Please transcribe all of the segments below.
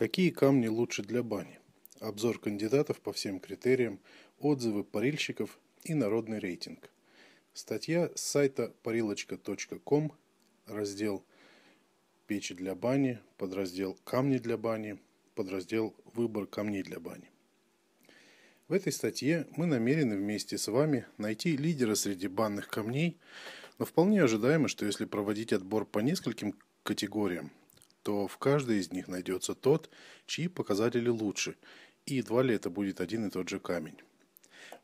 Какие камни лучше для бани? Обзор кандидатов по всем критериям, отзывы парильщиков и народный рейтинг. Статья с сайта парилочка.ком, раздел «Печи для бани», подраздел «Камни для бани», подраздел «Выбор камней для бани». В этой статье мы намерены вместе с вами найти лидера среди банных камней, но вполне ожидаемо, что если проводить отбор по нескольким категориям – то в каждой из них найдется тот, чьи показатели лучше, и едва ли это будет один и тот же камень.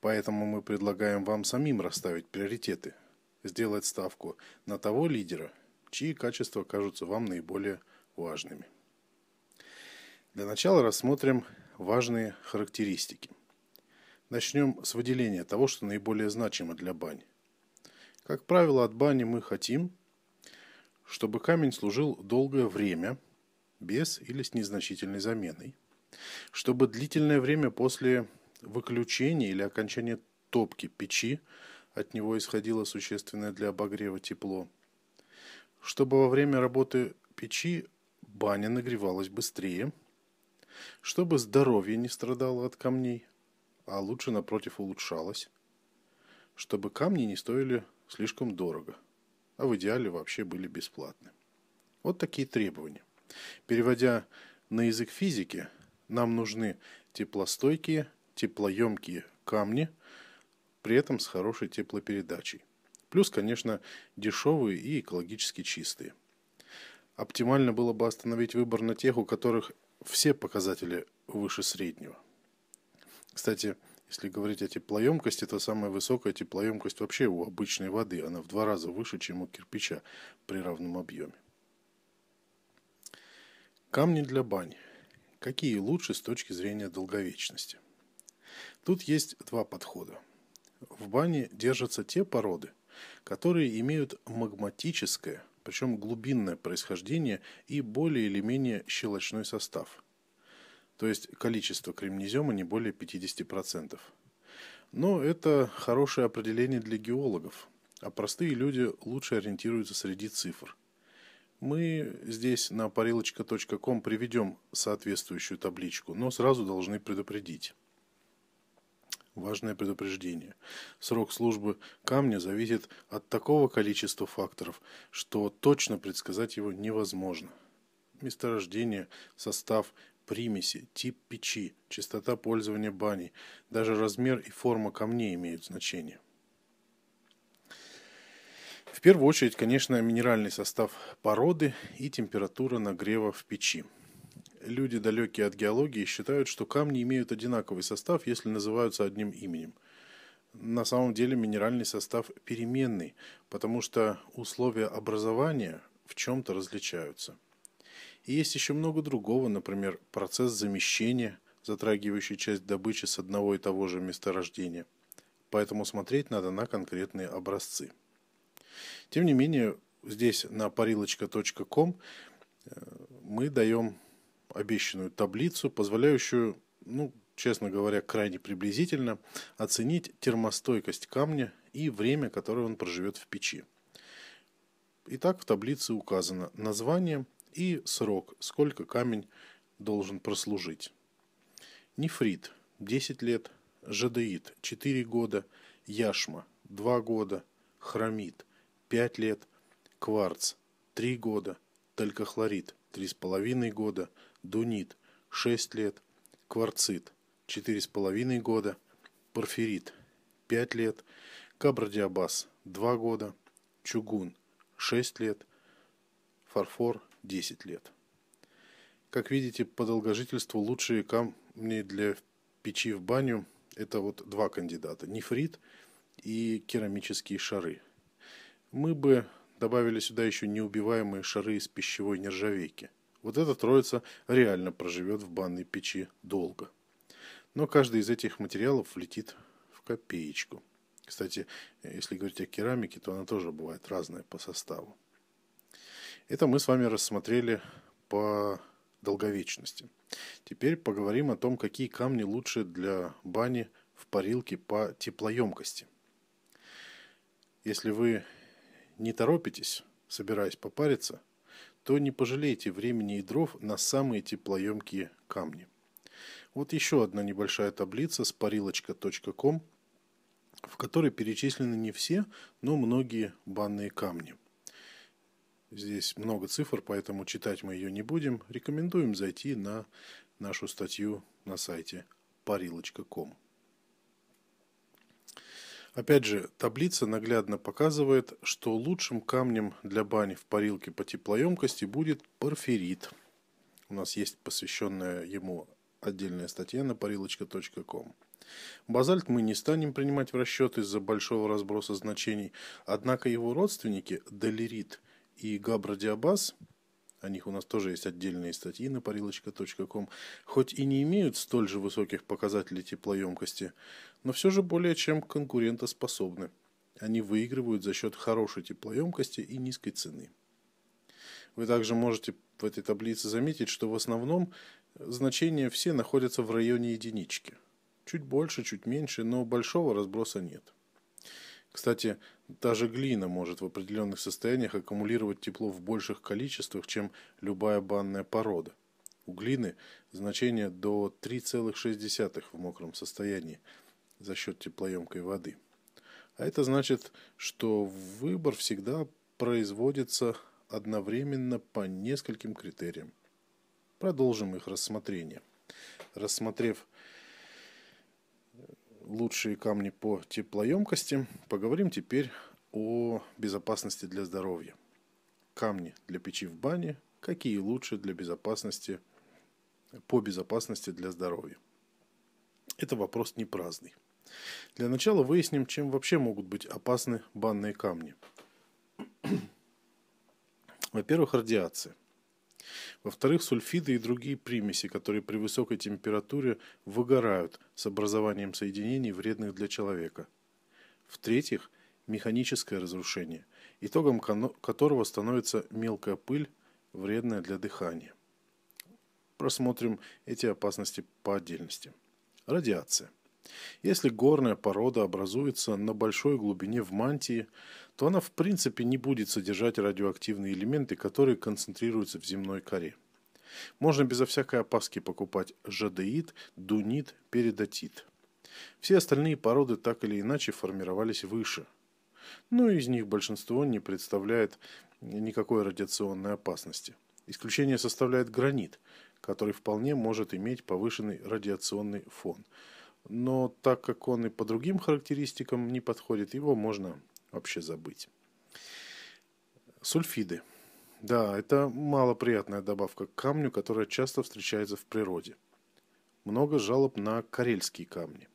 Поэтому мы предлагаем вам самим расставить приоритеты, сделать ставку на того лидера, чьи качества кажутся вам наиболее важными. Для начала рассмотрим важные характеристики. Начнем с выделения того, что наиболее значимо для бани. Как правило, от бани мы хотим – чтобы камень служил долгое время, без или с незначительной заменой, чтобы длительное время после выключения или окончания топки печи от него исходило существенное для обогрева тепло, чтобы во время работы печи баня нагревалась быстрее, чтобы здоровье не страдало от камней, а лучше, напротив, улучшалось, чтобы камни не стоили слишком дорого – а в идеале вообще были бесплатны. Вот такие требования. Переводя на язык физики, нам нужны теплостойкие, теплоемкие камни, при этом с хорошей теплопередачей. Плюс, конечно, дешевые и экологически чистые. Оптимально было бы остановить выбор на тех, у которых все показатели выше среднего. Кстати, если говорить о теплоемкости, то самая высокая теплоемкость вообще у обычной воды. Она в два раза выше, чем у кирпича при равном объеме. Камни для бани. Какие лучше с точки зрения долговечности? Тут есть два подхода. В бане держатся те породы, которые имеют магматическое, причем глубинное происхождение и более или менее щелочной состав – то есть количество кремнезема не более 50%. Но это хорошее определение для геологов, а простые люди лучше ориентируются среди цифр. Мы здесь на парилочка.ком приведем соответствующую табличку, но сразу должны предупредить. Важное предупреждение. Срок службы камня зависит от такого количества факторов, что точно предсказать его невозможно. Месторождение, состав, примеси, тип печи, частота пользования бани, даже размер и форма камней имеют значение. В первую очередь, конечно, минеральный состав породы и температура нагрева в печи. Люди, далекие от геологии, считают, что камни имеют одинаковый состав, если называются одним именем. На самом деле минеральный состав переменный, потому что условия образования в чем-то различаются. И есть еще много другого, например, процесс замещения, затрагивающий часть добычи с одного и того же месторождения. Поэтому смотреть надо на конкретные образцы. Тем не менее, здесь на парилочка.ком э, мы даем обещанную таблицу, позволяющую, ну, честно говоря, крайне приблизительно оценить термостойкость камня и время, которое он проживет в печи. Итак, в таблице указано название, и срок, сколько камень должен прослужить. Нефрит – 10 лет, жадеит – 4 года, яшма – 2 года, хромит – 5 лет, кварц – 3 года, талькохлорид – 3,5 года, дунит – 6 лет, кварцит – 4,5 года, порфирит – 5 лет, кабардиабаз – 2 года, чугун – 6 лет, фарфор 10 лет. Как видите, по долгожительству лучшие камни для печи в баню – это вот два кандидата – нефрит и керамические шары. Мы бы добавили сюда еще неубиваемые шары из пищевой нержавейки. Вот эта троица реально проживет в банной печи долго. Но каждый из этих материалов влетит в копеечку. Кстати, если говорить о керамике, то она тоже бывает разная по составу. Это мы с вами рассмотрели по долговечности. Теперь поговорим о том, какие камни лучше для бани в парилке по теплоемкости. Если вы не торопитесь, собираясь попариться, то не пожалеете времени и дров на самые теплоемкие камни. Вот еще одна небольшая таблица с парилочка.ком, в которой перечислены не все, но многие банные камни – Здесь много цифр, поэтому читать мы ее не будем. Рекомендуем зайти на нашу статью на сайте парилочка.ком. Опять же, таблица наглядно показывает, что лучшим камнем для бани в парилке по теплоемкости будет порфирит. У нас есть посвященная ему отдельная статья на парилочка.ком. Базальт мы не станем принимать в расчет из-за большого разброса значений, однако его родственники, долерит – и Габра Диабаз, о них у нас тоже есть отдельные статьи на парилочка.ком, хоть и не имеют столь же высоких показателей теплоемкости, но все же более чем конкурентоспособны. Они выигрывают за счет хорошей теплоемкости и низкой цены. Вы также можете в этой таблице заметить, что в основном значения все находятся в районе единички. Чуть больше, чуть меньше, но большого разброса нет. Кстати, даже глина может в определенных состояниях аккумулировать тепло в больших количествах, чем любая банная порода. У глины значение до 3,6 в мокром состоянии за счет теплоемкой воды. А это значит, что выбор всегда производится одновременно по нескольким критериям. Продолжим их рассмотрение. Рассмотрев лучшие камни по теплоемкости, поговорим теперь о безопасности для здоровья. Камни для печи в бане, какие лучше для безопасности, по безопасности для здоровья. Это вопрос не праздный. Для начала выясним, чем вообще могут быть опасны банные камни. Во-первых, радиация. Во-вторых, сульфиды и другие примеси, которые при высокой температуре выгорают с образованием соединений, вредных для человека. В-третьих, механическое разрушение, итогом которого становится мелкая пыль, вредная для дыхания. Просмотрим эти опасности по отдельности. Радиация. Если горная порода образуется на большой глубине в мантии, то она в принципе не будет содержать радиоактивные элементы, которые концентрируются в земной коре. Можно безо всякой опаски покупать жадеид, дунит, передатит. Все остальные породы так или иначе формировались выше. Но из них большинство не представляет никакой радиационной опасности. Исключение составляет гранит, который вполне может иметь повышенный радиационный фон – но так как он и по другим характеристикам не подходит, его можно вообще забыть. Сульфиды. Да, это малоприятная добавка к камню, которая часто встречается в природе. Много жалоб на карельские камни.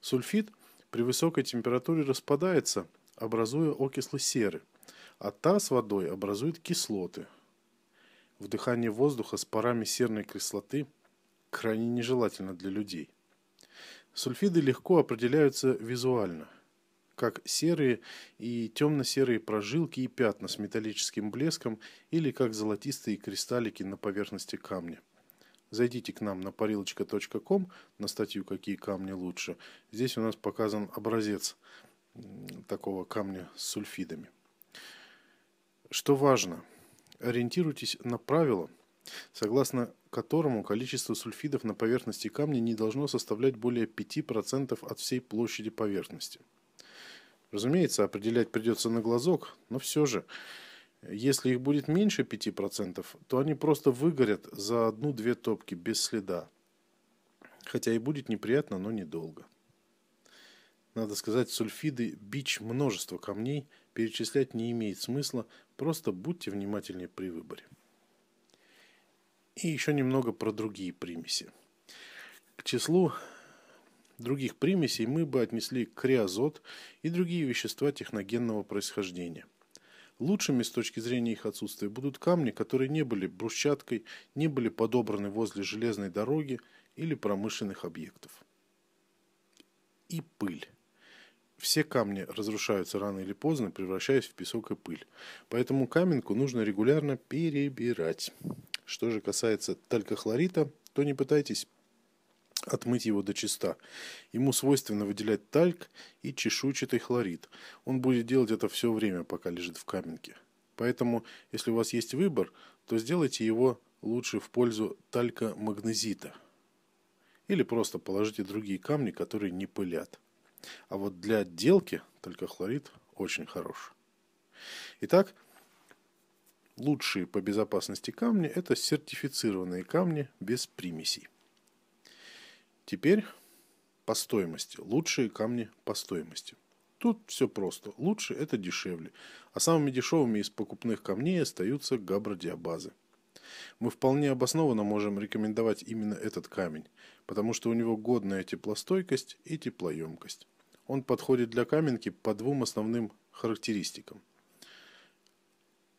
Сульфид при высокой температуре распадается, образуя окислы серы, а та с водой образует кислоты. Вдыхание воздуха с парами серной кислоты крайне нежелательно для людей. Сульфиды легко определяются визуально, как серые и темно-серые прожилки и пятна с металлическим блеском или как золотистые кристаллики на поверхности камня. Зайдите к нам на парилочка.ком на статью «Какие камни лучше». Здесь у нас показан образец такого камня с сульфидами. Что важно, ориентируйтесь на правила, согласно которому количество сульфидов на поверхности камня не должно составлять более 5% от всей площади поверхности. Разумеется, определять придется на глазок, но все же, если их будет меньше 5%, то они просто выгорят за одну-две топки без следа. Хотя и будет неприятно, но недолго. Надо сказать, сульфиды – бич множества камней, перечислять не имеет смысла, просто будьте внимательнее при выборе. И еще немного про другие примеси. К числу других примесей мы бы отнесли криозот и другие вещества техногенного происхождения. Лучшими с точки зрения их отсутствия будут камни, которые не были брусчаткой, не были подобраны возле железной дороги или промышленных объектов. И пыль. Все камни разрушаются рано или поздно, превращаясь в песок и пыль. Поэтому каменку нужно регулярно перебирать. Что же касается талькохлорита, то не пытайтесь отмыть его до чиста. Ему свойственно выделять тальк и чешуйчатый хлорид. Он будет делать это все время, пока лежит в каменке. Поэтому, если у вас есть выбор, то сделайте его лучше в пользу талька магнезита. Или просто положите другие камни, которые не пылят. А вот для отделки только очень хорош. Итак, Лучшие по безопасности камни – это сертифицированные камни без примесей. Теперь по стоимости. Лучшие камни по стоимости. Тут все просто. Лучше – это дешевле. А самыми дешевыми из покупных камней остаются габродиабазы. Мы вполне обоснованно можем рекомендовать именно этот камень, потому что у него годная теплостойкость и теплоемкость. Он подходит для каменки по двум основным характеристикам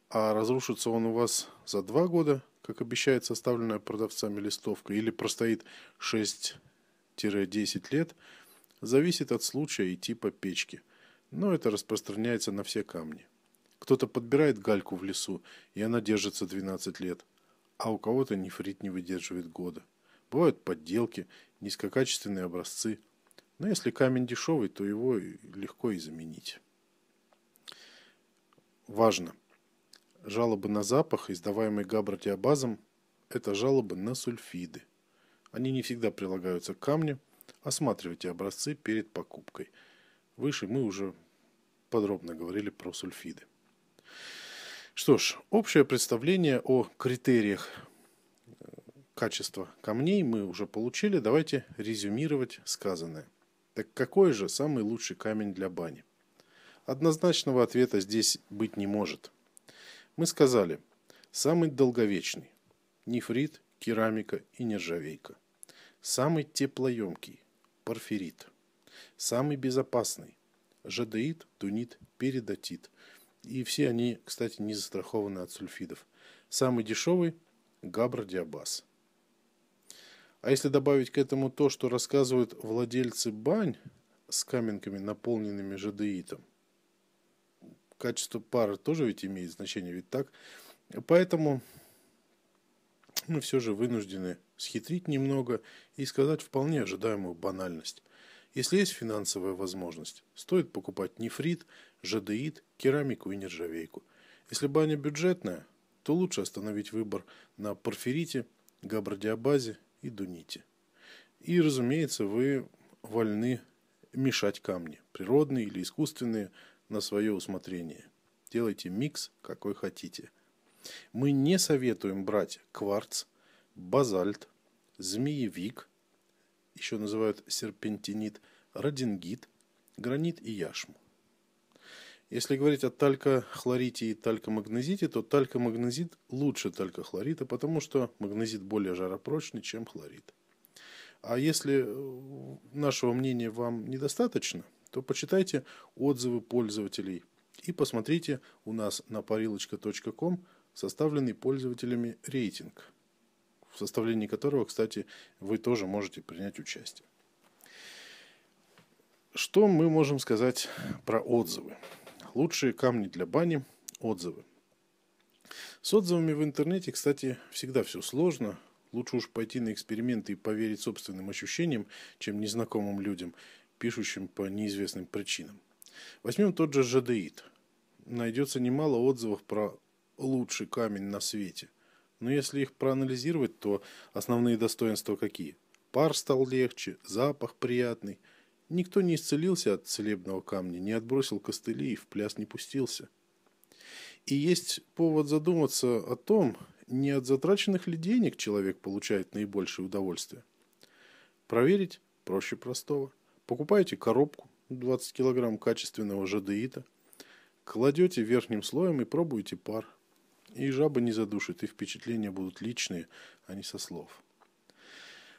а разрушится он у вас за два года, как обещает составленная продавцами листовка, или простоит 6-10 лет, зависит от случая и типа печки. Но это распространяется на все камни. Кто-то подбирает гальку в лесу, и она держится 12 лет, а у кого-то нефрит не выдерживает года. Бывают подделки, низкокачественные образцы. Но если камень дешевый, то его легко и заменить. Важно – Жалобы на запах, издаваемые габротиабазом, это жалобы на сульфиды. Они не всегда прилагаются к камню. Осматривайте образцы перед покупкой. Выше мы уже подробно говорили про сульфиды. Что ж, общее представление о критериях э, качества камней мы уже получили. Давайте резюмировать сказанное. Так какой же самый лучший камень для бани? Однозначного ответа здесь быть не может – мы сказали, самый долговечный – нефрит, керамика и нержавейка. Самый теплоемкий – порфирит. Самый безопасный – жадеит, тунит, передатит. И все они, кстати, не застрахованы от сульфидов. Самый дешевый – габродиабаз. А если добавить к этому то, что рассказывают владельцы бань с каменками, наполненными жадеитом, качество пара тоже ведь имеет значение, ведь так? Поэтому мы все же вынуждены схитрить немного и сказать вполне ожидаемую банальность. Если есть финансовая возможность, стоит покупать нефрит, жадеид, керамику и нержавейку. Если баня бюджетная, то лучше остановить выбор на порфирите, габардиабазе и дуните. И, разумеется, вы вольны мешать камни, природные или искусственные – на свое усмотрение. Делайте микс, какой хотите. Мы не советуем брать кварц, базальт, змеевик, еще называют серпентинит, родингит, гранит и яшму. Если говорить о талькохлорите и талькомагнезите, то талькомагнезит лучше талькохлорита, потому что магнезит более жаропрочный, чем хлорид. А если э, нашего мнения вам недостаточно – то почитайте отзывы пользователей и посмотрите у нас на парилочка.ком составленный пользователями рейтинг, в составлении которого, кстати, вы тоже можете принять участие. Что мы можем сказать про отзывы? Лучшие камни для бани – отзывы. С отзывами в интернете, кстати, всегда все сложно. Лучше уж пойти на эксперименты и поверить собственным ощущениям, чем незнакомым людям – пишущим по неизвестным причинам. Возьмем тот же жадеид. Найдется немало отзывов про лучший камень на свете. Но если их проанализировать, то основные достоинства какие? Пар стал легче, запах приятный. Никто не исцелился от целебного камня, не отбросил костыли и в пляс не пустился. И есть повод задуматься о том, не от затраченных ли денег человек получает наибольшее удовольствие. Проверить проще простого. Покупаете коробку 20 кг качественного жадеита, кладете верхним слоем и пробуете пар. И жаба не задушит, и впечатления будут личные, а не со слов.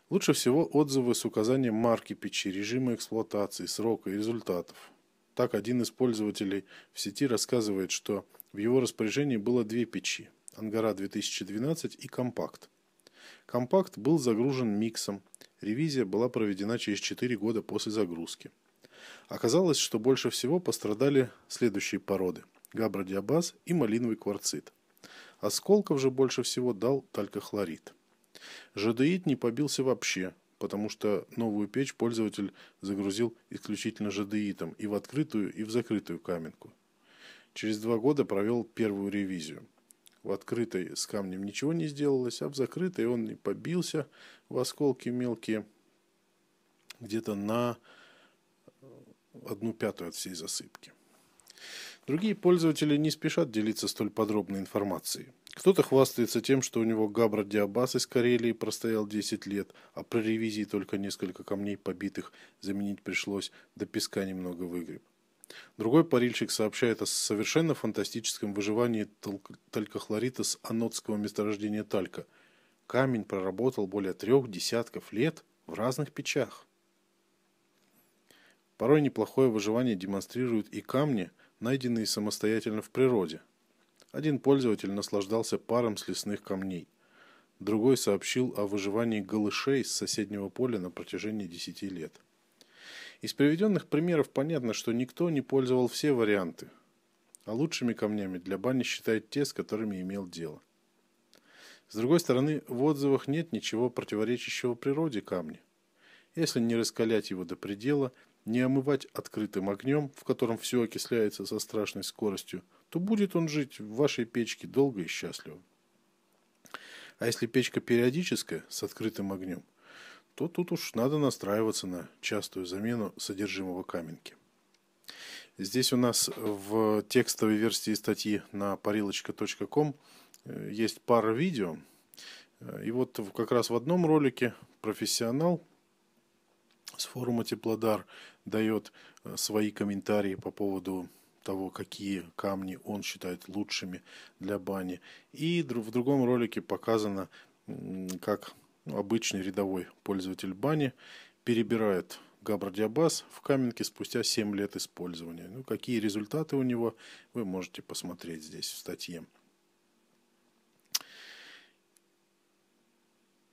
Лучше всего отзывы с указанием марки печи, режима эксплуатации, срока и результатов. Так один из пользователей в сети рассказывает, что в его распоряжении было две печи – Ангара 2012 и Компакт. Компакт был загружен миксом, Ревизия была проведена через 4 года после загрузки. Оказалось, что больше всего пострадали следующие породы – габродиабаз и малиновый кварцит. Осколков же больше всего дал талькохлорид. Жадеид не побился вообще, потому что новую печь пользователь загрузил исключительно жадеитом и в открытую, и в закрытую каменку. Через два года провел первую ревизию – в открытой с камнем ничего не сделалось, а в закрытой он и побился в осколки мелкие, где-то на э, одну пятую от всей засыпки. Другие пользователи не спешат делиться столь подробной информацией. Кто-то хвастается тем, что у него Габра диабаз из Карелии простоял 10 лет, а при ревизии только несколько камней побитых заменить пришлось, до песка немного выгреб. Другой парильщик сообщает о совершенно фантастическом выживании талькохлорита с анодского месторождения талька. Камень проработал более трех десятков лет в разных печах. Порой неплохое выживание демонстрируют и камни, найденные самостоятельно в природе. Один пользователь наслаждался паром с лесных камней. Другой сообщил о выживании голышей с соседнего поля на протяжении 10 лет. Из приведенных примеров понятно, что никто не пользовал все варианты, а лучшими камнями для бани считают те, с которыми имел дело. С другой стороны, в отзывах нет ничего противоречащего природе камня. Если не раскалять его до предела, не омывать открытым огнем, в котором все окисляется со страшной скоростью, то будет он жить в вашей печке долго и счастливо. А если печка периодическая, с открытым огнем – то тут уж надо настраиваться на частую замену содержимого каменки. Здесь у нас в текстовой версии статьи на парилочка.ком э, есть пара видео. Э, и вот как раз в одном ролике профессионал с форума Теплодар дает э, свои комментарии по поводу того, какие камни он считает лучшими для бани. И в другом ролике показано, как обычный рядовой пользователь бани перебирает Габр-Диабаз в каменке спустя 7 лет использования. Ну, какие результаты у него, вы можете посмотреть здесь в статье.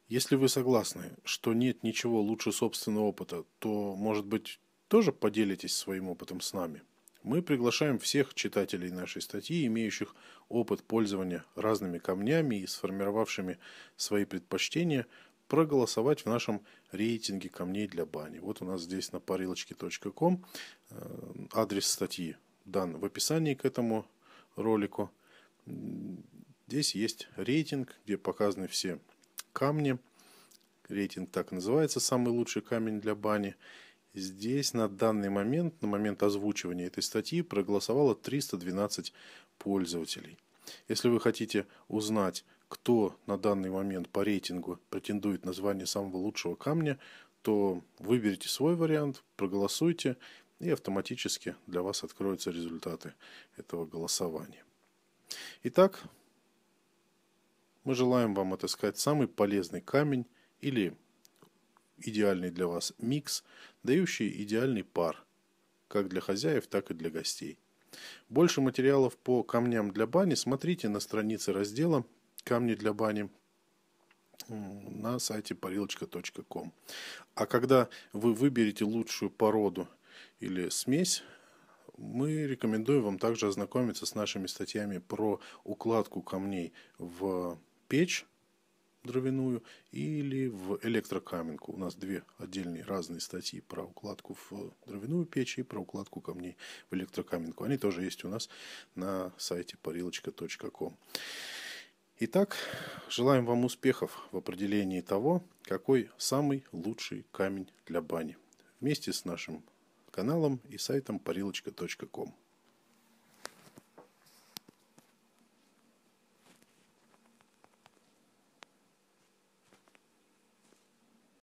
Если вы согласны, что нет ничего лучше собственного опыта, то, может быть, тоже поделитесь своим опытом с нами – мы приглашаем всех читателей нашей статьи, имеющих опыт пользования разными камнями и сформировавшими свои предпочтения, проголосовать в нашем рейтинге камней для бани. Вот у нас здесь на парилочке.ком э, адрес статьи дан в описании к этому ролику. Здесь есть рейтинг, где показаны все камни. Рейтинг так называется «Самый лучший камень для бани». Здесь на данный момент, на момент озвучивания этой статьи, проголосовало 312 пользователей. Если вы хотите узнать, кто на данный момент по рейтингу претендует на звание самого лучшего камня, то выберите свой вариант, проголосуйте, и автоматически для вас откроются результаты этого голосования. Итак, мы желаем вам отыскать самый полезный камень или идеальный для вас микс, дающий идеальный пар, как для хозяев, так и для гостей. Больше материалов по камням для бани смотрите на странице раздела «Камни для бани» на сайте парилочка.ком. А когда вы выберете лучшую породу или смесь, мы рекомендуем вам также ознакомиться с нашими статьями про укладку камней в печь, дровяную или в электрокаменку. У нас две отдельные разные статьи про укладку в э, дровяную печь и про укладку камней в электрокаменку. Они тоже есть у нас на сайте парилочка.ком. Итак, желаем вам успехов в определении того, какой самый лучший камень для бани. Вместе с нашим каналом и сайтом парилочка.ком.